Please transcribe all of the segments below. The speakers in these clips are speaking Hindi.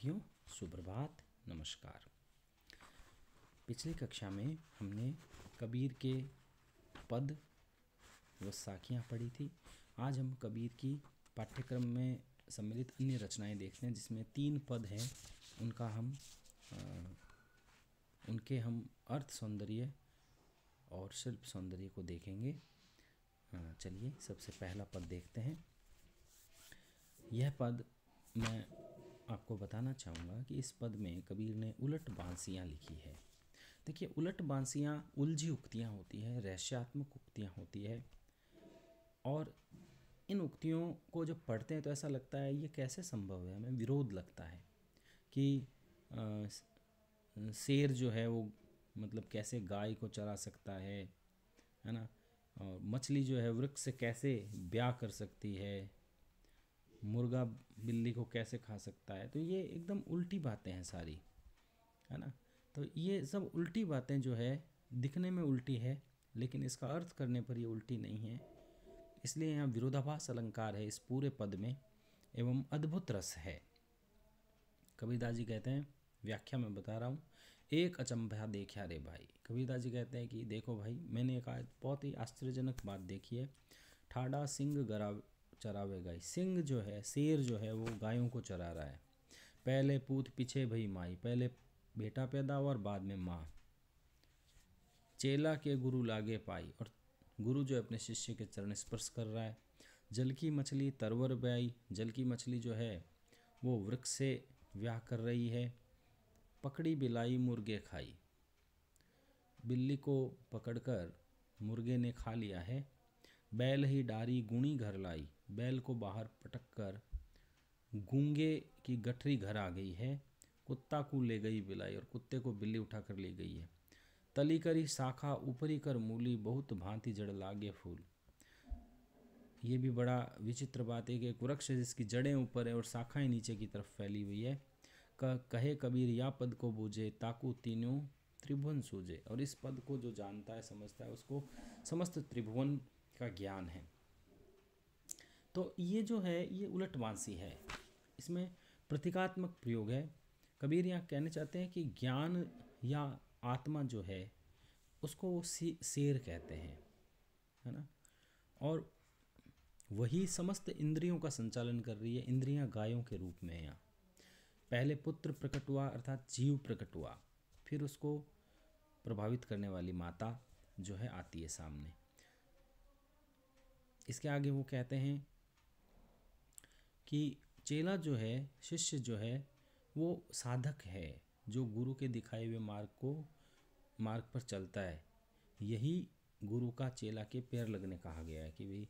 साथियों सुप्रभात नमस्कार पिछली कक्षा में हमने कबीर के पद व साखियाँ पढ़ी थी आज हम कबीर की पाठ्यक्रम में सम्मिलित अन्य रचनाएं देखते हैं जिसमें तीन पद हैं उनका हम आ, उनके हम अर्थ सौंदर्य और शिल्प सौंदर्य को देखेंगे चलिए सबसे पहला पद देखते हैं यह पद मैं आपको बताना चाहूँगा कि इस पद में कबीर ने उलट बांसियाँ लिखी है देखिए उलट बांसियाँ उलझी उक्तियाँ होती हैं रहस्यात्मक उक्तियाँ होती है और इन उक्तियों को जब पढ़ते हैं तो ऐसा लगता है ये कैसे संभव है हमें विरोध लगता है कि आ, शेर जो है वो मतलब कैसे गाय को चरा सकता है है ना और मछली जो है वृक्ष से कैसे ब्याह कर सकती है मुर्गा बिल्ली को कैसे खा सकता है तो ये एकदम उल्टी बातें हैं सारी है ना तो ये सब उल्टी बातें जो है दिखने में उल्टी है लेकिन इसका अर्थ करने पर ये उल्टी नहीं है इसलिए यहाँ विरोधाभास अलंकार है इस पूरे पद में एवं अद्भुत रस है कबीरदास जी कहते हैं व्याख्या में बता रहा हूँ एक अचंभा देखा रे भाई कबीरदास जी कहते हैं कि देखो भाई मैंने एक बहुत ही आश्चर्यजनक बात देखी है ठाडा सिंह गरा चरावे गाय सिंह जो है शेर जो है वो गायों को चरा रहा है पहले पूत पीछे भई माई पहले बेटा पैदा हुआ और बाद में माँ चेला के गुरु लागे पाई और गुरु जो अपने शिष्य के चरण स्पर्श कर रहा है जल की मछली तरवर ब्याई जल की मछली जो है वो वृक्ष से व्याह कर रही है पकड़ी बिलाई मुर्गे खाई बिल्ली को पकड़कर मुर्गे ने खा लिया है बैल ही डारी गुणी घर लाई बैल को बाहर पटक कर गूंगे की गठरी घर आ गई है कुत्ता को ले गई बिलाई और कुत्ते को बिल्ली उठा कर ले गई है तली करी शाखा ऊपरी कर मूली बहुत भांति जड़ लागे फूल ये भी बड़ा विचित्र बात है कि एक वृक्ष है जिसकी जड़ें ऊपर है और शाखाएं नीचे की तरफ फैली हुई है कहे कबीर या पद को बूझे ताकू तीनों त्रिभुवन सूझे और इस पद को जो जानता है समझता है उसको समस्त त्रिभुवन का ज्ञान है तो ये जो है ये मानसी है इसमें प्रतीकात्मक प्रयोग है कबीर यहाँ कहना चाहते हैं कि ज्ञान या आत्मा जो है उसको वो शेर कहते हैं है ना और वही समस्त इंद्रियों का संचालन कर रही है इंद्रियां गायों के रूप में यहाँ पहले पुत्र प्रकट हुआ अर्थात जीव प्रकट हुआ फिर उसको प्रभावित करने वाली माता जो है आती है सामने इसके आगे वो कहते हैं कि चेला जो है शिष्य जो है वो साधक है जो गुरु के दिखाए हुए मार्ग को मार्ग पर चलता है यही गुरु का चेला के पैर लगने कहा गया है कि भाई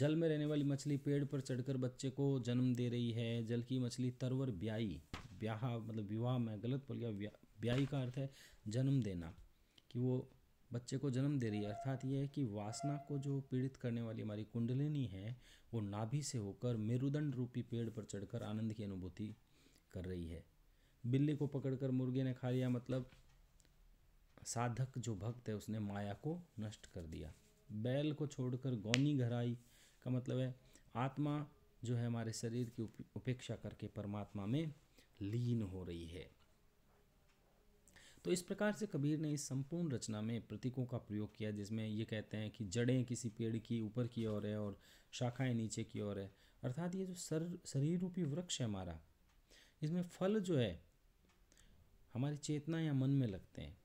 जल में रहने वाली मछली पेड़ पर चढ़कर बच्चे को जन्म दे रही है जल की मछली तरवर ब्याई ब्याह मतलब विवाह में गलत बोल गया ब्याई का अर्थ है जन्म देना कि वो बच्चे को जन्म दे रही है अर्थात ये है कि वासना को जो पीड़ित करने वाली हमारी कुंडलिनी है वो नाभि से होकर मेरुदंड रूपी पेड़ पर चढ़कर आनंद की अनुभूति कर रही है बिल्ली को पकड़कर मुर्गे ने खा लिया मतलब साधक जो भक्त है उसने माया को नष्ट कर दिया बैल को छोड़कर गौनी घराई का मतलब है आत्मा जो है हमारे शरीर की उपेक्षा करके परमात्मा में लीन हो रही है तो इस प्रकार से कबीर ने इस संपूर्ण रचना में प्रतीकों का प्रयोग किया जिसमें ये कहते हैं कि जड़ें किसी पेड़ की ऊपर की ओर है और शाखाएं नीचे की ओर है अर्थात ये जो सर शरीर रूपी वृक्ष है हमारा इसमें फल जो है हमारी चेतना या मन में लगते हैं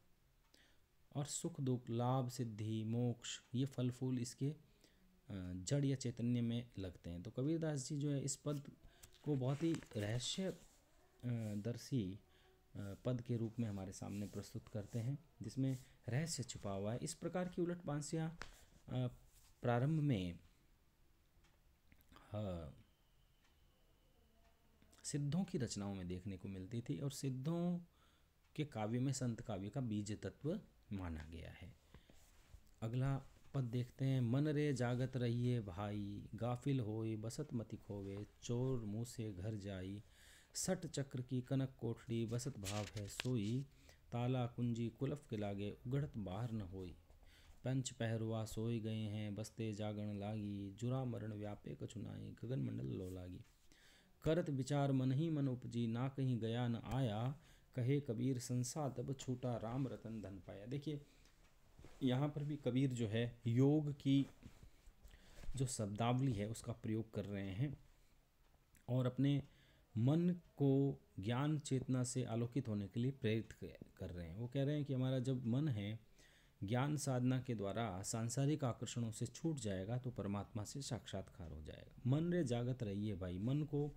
और सुख दुख लाभ सिद्धि मोक्ष ये फल फूल इसके जड़ या चैतन्य में लगते हैं तो कबीरदास जी जो है इस पद को बहुत ही रहस्य दर्शी पद के रूप में हमारे सामने प्रस्तुत करते हैं जिसमें रहस्य छुपा हुआ है इस प्रकार की उलट बांसियाँ प्रारंभ में सिद्धों की रचनाओं में देखने को मिलती थी और सिद्धों के काव्य में संत काव्य का बीज तत्व माना गया है अगला पद देखते हैं मन रे जागत रहिए भाई गाफिल होए बसत मति खोवे चोर मुँह से घर जाई सट चक्र की कनक कोठड़ी बसत भाव है सोई ताला कुंजी कुलफ के लागे उगड़त बाहर न होई पंच पहरुआ सोई गए हैं बसते जागण लागी जुरा मरण व्यापे कछुनाई गगन मंडल लो लागी करत विचार मन ही मन उपजी ना कहीं गया न आया कहे कबीर संसा तब छूटा राम रतन धन पाया देखिए यहाँ पर भी कबीर जो है योग की जो शब्दावली है उसका प्रयोग कर रहे हैं और अपने मन को ज्ञान चेतना से आलोकित होने के लिए प्रेरित कर रहे हैं वो कह रहे हैं कि हमारा जब मन है ज्ञान साधना के द्वारा सांसारिक आकर्षणों से छूट जाएगा तो परमात्मा से साक्षात्कार हो जाएगा मन रे जागत रहिए भाई मन को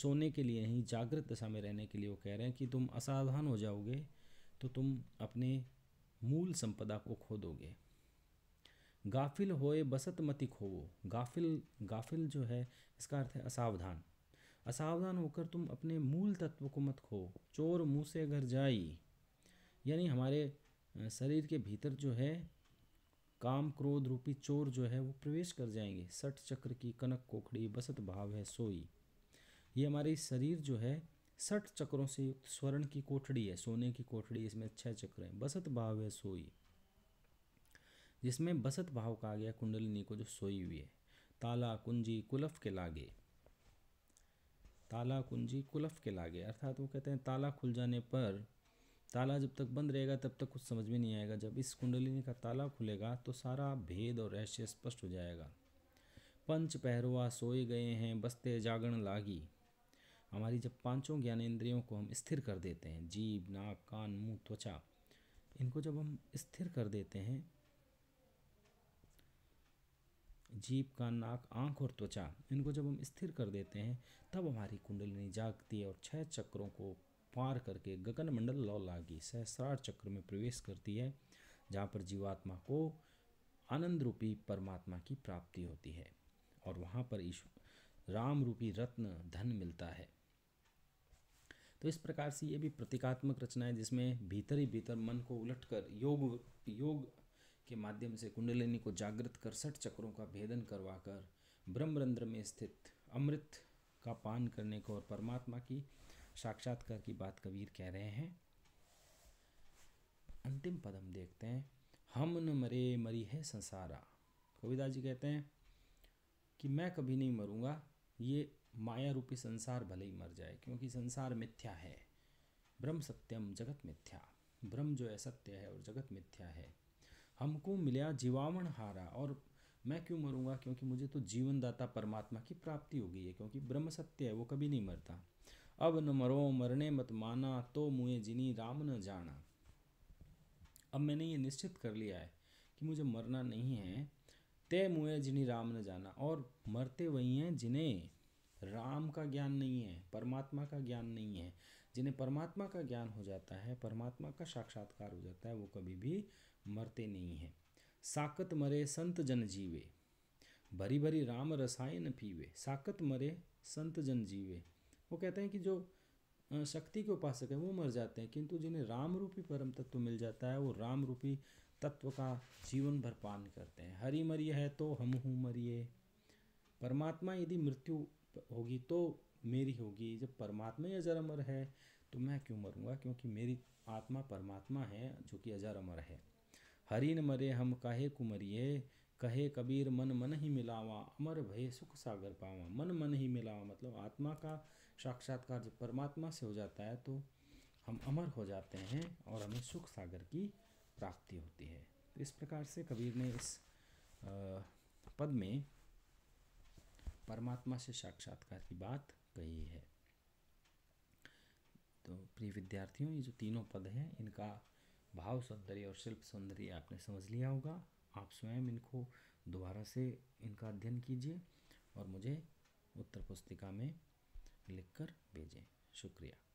सोने के लिए नहीं जागृत दशा में रहने के लिए वो कह रहे हैं कि तुम असावधान हो जाओगे तो तुम अपने मूल संपदा को खो दोगे गाफिल होए बसत मति खोवो गाफिल गाफिल जो है इसका अर्थ है असावधान असावधान होकर तुम अपने मूल तत्व को मत खो चोर मुँह से घर जाई यानी हमारे शरीर के भीतर जो है काम क्रोध रूपी चोर जो है वो प्रवेश कर जाएंगे सठ चक्र की कनक कोखड़ी बसत भाव है सोई ये हमारे शरीर जो है सठ चक्रों से युक्त स्वर्ण की कोठड़ी है सोने की कोठड़ी इसमें छह चक्र हैं बसत भाव है सोई जिसमें बसत भाव का आ गया कुंडलिनी को जो सोई हुई है ताला कुंजी कुलफ के लागे ताला कुंजी कुलफ के लागे अर्थात वो कहते हैं ताला खुल जाने पर ताला जब तक बंद रहेगा तब तक कुछ समझ में नहीं आएगा जब इस कुंडलिनी का ताला खुलेगा तो सारा भेद और रहस्य स्पष्ट हो जाएगा पंच पहरुआ सोए गए हैं बस्ते जागरण लागी हमारी जब पांचों ज्ञानेंद्रियों को हम स्थिर कर देते हैं जीभ नाक कान मुंह त्वचा इनको जब हम स्थिर कर देते हैं जीप का नाक आंख और त्वचा इनको जब हम स्थिर कर देते हैं तब हमारी कुंडलिनी जागती है और छह चक्रों को पार करके गगनमंडल लौलागी सहस्रार चक्र में प्रवेश करती है जहाँ पर जीवात्मा को आनंद रूपी परमात्मा की प्राप्ति होती है और वहाँ पर ईश्वर राम रूपी रत्न धन मिलता है तो इस प्रकार से ये भी प्रतीकात्मक रचना है जिसमें भीतर ही भीतर मन को उलटकर योग योग के माध्यम से कुंडलिनी को जागृत कर सठ चक्रों का भेदन करवाकर ब्रह्मरंध्र में स्थित अमृत का पान करने को और परमात्मा की साक्षात्कार की बात कबीर कह रहे हैं अंतिम पद हम देखते हैं हम न मरे मरी है संसारा कविता जी कहते हैं कि मैं कभी नहीं मरूंगा ये माया रूपी संसार भले ही मर जाए क्योंकि संसार मिथ्या है ब्रह्म सत्यम जगत मिथ्या ब्रह्म जो है सत्य है और जगत मिथ्या है हमको मिला जीवावण हारा और मैं क्यों मरूंगा क्योंकि मुझे तो जीवनदाता परमात्मा की प्राप्ति हो गई है क्योंकि ब्रह्म सत्य है वो कभी नहीं मरता अब न मरो मरने मत माना तो मुए जिनी राम न जाना अब मैंने ये निश्चित कर लिया है कि मुझे मरना नहीं है तय मुए जिन्हें राम न जाना और मरते वही हैं जिन्हें राम का ज्ञान नहीं है परमात्मा का ज्ञान नहीं है जिन्हें परमात्मा का ज्ञान हो जाता है परमात्मा का साक्षात्कार हो जाता है वो कभी भी मरते नहीं हैं साकत मरे संत जन जीवे भरी भरी राम रसायन पीवे साकत मरे संत जन जीवे वो कहते हैं कि जो शक्ति के उपासक है वो मर जाते हैं किंतु जिन्हें राम रूपी परम तत्व मिल जाता है वो राम रूपी तत्व का जीवन भर पान करते हैं हरि मरिय है तो हम हूँ मरिए परमात्मा यदि मृत्यु होगी तो मेरी होगी जब परमात्मा ही अजर अमर है तो मैं क्यों मरूंगा क्योंकि मेरी आत्मा परमात्मा है जो कि अजर अमर है हरिन मरे हम काहे कुमरिए कहे कबीर मन मन ही मिलावा अमर भय सुख सागर पावा मन मन ही मिलावा मतलब आत्मा का साक्षात्कार जब परमात्मा से हो जाता है तो हम अमर हो जाते हैं और हमें सुख सागर की प्राप्ति होती है तो इस प्रकार से कबीर ने इस पद में परमात्मा से साक्षात्कार की बात कही है तो प्रिय विद्यार्थियों ये जो तीनों पद हैं इनका भाव सौंदर्य और शिल्प सौंदर्य आपने समझ लिया होगा आप स्वयं इनको दोबारा से इनका अध्ययन कीजिए और मुझे उत्तर पुस्तिका में लिखकर भेजें शुक्रिया